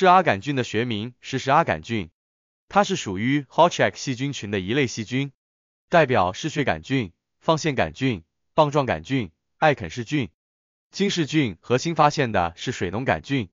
是阿杆菌的学名是嗜阿杆菌，它是属于 h o l o c h a k 细菌群的一类细菌，代表嗜血杆菌、放线杆菌、棒状杆菌、艾肯氏菌、金氏菌核心发现的是水脓杆菌。